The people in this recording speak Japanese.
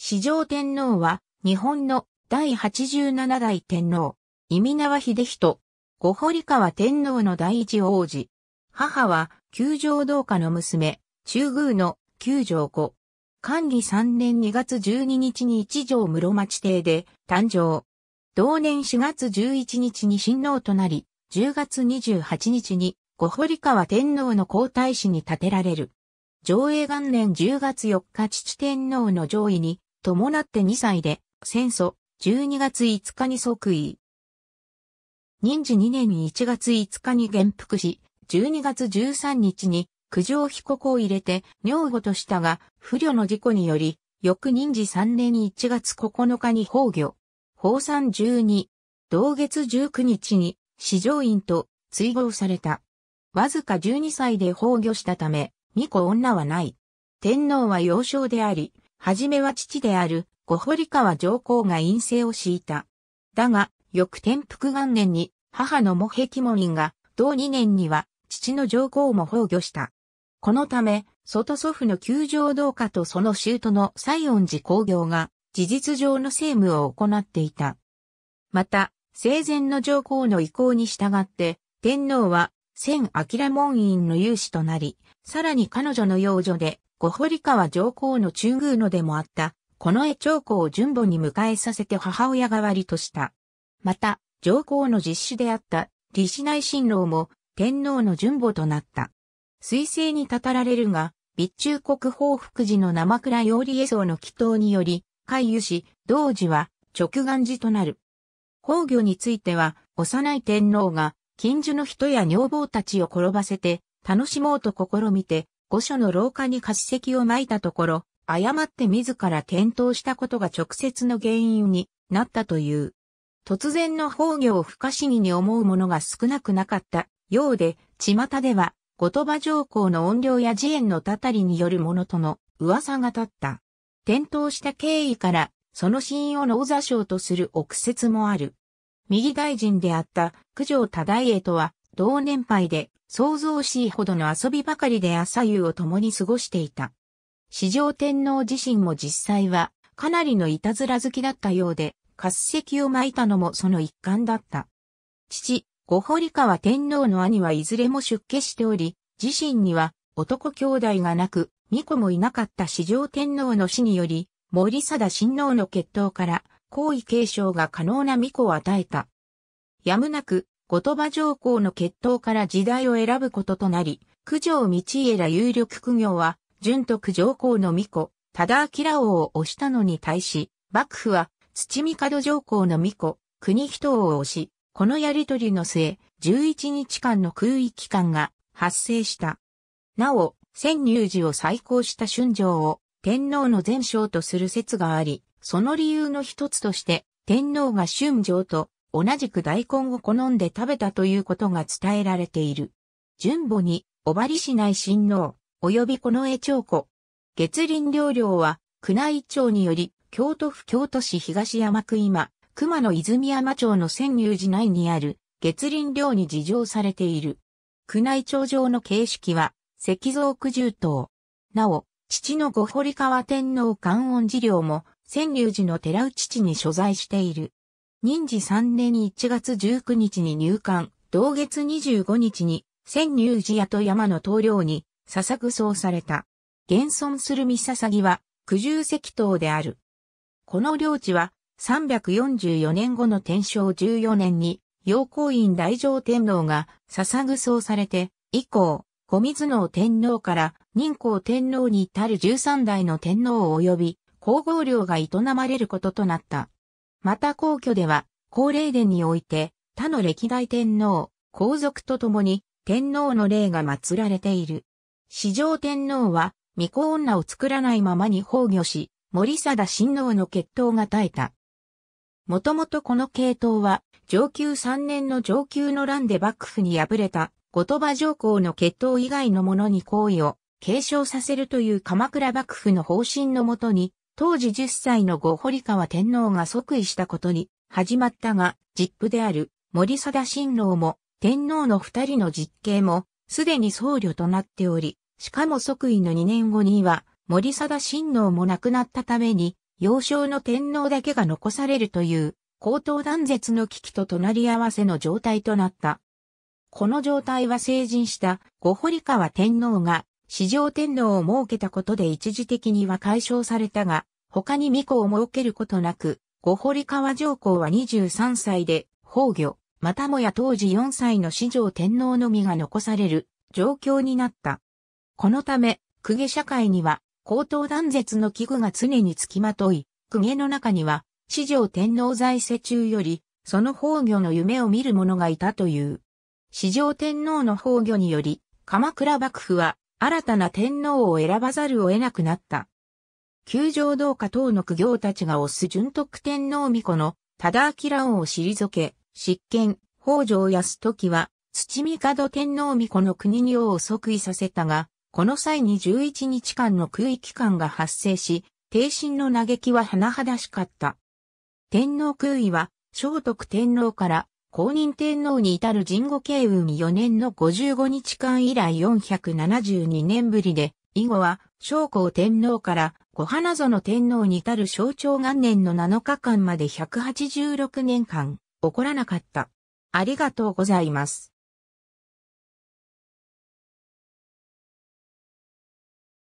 四条天皇は、日本の第87代天皇、意味縄秀人、五堀川天皇の第一王子。母は、九条道家の娘、中宮の九条子。寛義3年2月12日に一条室町邸で誕生。同年4月11日に親王となり、10月28日に五堀川天皇の皇太子に建てられる。上映元年10月4日父天皇の上位に伴って2歳で、戦争、12月5日に即位。任時2年1月5日に元服し、12月13日に九条被告を入れて女房としたが、不慮の事故により、翌任時3年1月9日に崩御。法産12、同月19日に、市上院と追合された。わずか12歳で崩御したため、二子女はない。天皇は幼少であり、はじめは父である、御堀川上皇が陰性を敷いた。だが、翌天福元年に、母の茂壁門院が、同2年には、父の上皇も崩御した。このため、外祖父の宮条道家とその都の西恩寺工業が、事実上の政務を行っていた。また、生前の上皇の意向に従って、天皇は、千明門院の有志となり、さらに彼女の養女で、五堀川上皇の中宮のでもあった、この絵長子を順母に迎えさせて母親代わりとした。また、上皇の実子であった李氏内親王も天皇の順母となった。彗星にたたられるが、備中国宝福寺の生倉陽理絵僧の祈祷により、海遊し、同時は直眼寺となる。崩御については、幼い天皇が、近所の人や女房たちを転ばせて、楽しもうと試みて、御所の廊下に滑石を撒いたところ、誤って自ら転倒したことが直接の原因になったという。突然の崩御を不可思議に思うものが少なくなかったようで、巷では、後鳥羽上皇の怨霊や自縁のたたりによるものとの噂が立った。転倒した経緯から、その死因を脳座症とする憶説もある。右大臣であった九条忠家とは同年配で想像しいほどの遊びばかりで朝夕を共に過ごしていた。四条天皇自身も実際はかなりのいたずら好きだったようで、滑石を巻いたのもその一環だった。父、五堀川天皇の兄はいずれも出家しており、自身には男兄弟がなく、巫女もいなかった四条天皇の死により、森貞親王の血統から、皇位継承が可能な巫女を与えた。やむなく、後鳥羽上皇の血統から時代を選ぶこととなり、九条道家ら有力苦行は、純徳上皇の巫女、忠明王を推したのに対し、幕府は、土門上皇の巫女、国人王を推し、このやりとりの末、11日間の空域期間が発生した。なお、潜入寺を再興した春城を天皇の前将とする説があり、その理由の一つとして、天皇が春城と同じく大根を好んで食べたということが伝えられている。順母に、小張市内親王、及びこの江町子。月林領領は、宮内庁により、京都府京都市東山区今、熊野泉山町の仙入寺内にある、月林領に事情されている。宮内庁上の形式は、石像九十頭。なお、父の御堀川天皇観音寺領も、仙入寺の寺内地に所在している。任時3年1月19日に入管、同月25日に、千入寺屋と山の棟梁に、捧ぐ葬された。現存する三笹木は、九十石棟である。この領地は、344年後の天正14年に、陽光院大乗天皇が捧ぐ葬されて、以降、小水能天皇から任皇天皇に至る13代の天皇及び、皇后領が営まれることとなった。また皇居では、皇霊殿において、他の歴代天皇、皇族と共に、天皇の霊が祀られている。四条天皇は、巫女女を作らないままに崩御し、森貞親王の血統が絶えた。もともとこの系統は、上級三年の上級の乱で幕府に敗れた、後鳥羽上皇の血統以外の者に行為を継承させるという鎌倉幕府の方針のもとに当時10歳の後堀川天皇が即位したことに始まったが、実父である森貞親王も天皇の二人の実刑もすでに僧侶となっており、しかも即位の2年後には森貞親王も亡くなったために幼少の天皇だけが残されるという高等断絶の危機と隣り合わせの状態となった。この状態は成人した後堀川天皇が史上天皇を設けたことで一時的には解消されたが、他に巫女を設けることなく、御堀川上皇は23歳で、崩御、またもや当時4歳の四条天皇のみが残される状況になった。このため、公家社会には、高等断絶の危惧が常につきまとい、公家の中には、四条天皇在世中より、その崩御の夢を見る者がいたという。四条天皇の崩御により、鎌倉幕府は、新たな天皇を選ばざるを得なくなった。九条道下等の苦行たちが推す純徳天皇御子の忠明王を退け、執権、北条安時は、土門天皇御子の国に王を即位させたが、この際に11日間の空域間が発生し、帝神の嘆きは甚だしかった。天皇空位は、聖徳天皇から公認天皇に至る神後慶運4年の55日間以来472年ぶりで、以後は、昭光天皇から小花園天皇に至る象徴元年の7日間まで186年間、起こらなかった。ありがとうございます。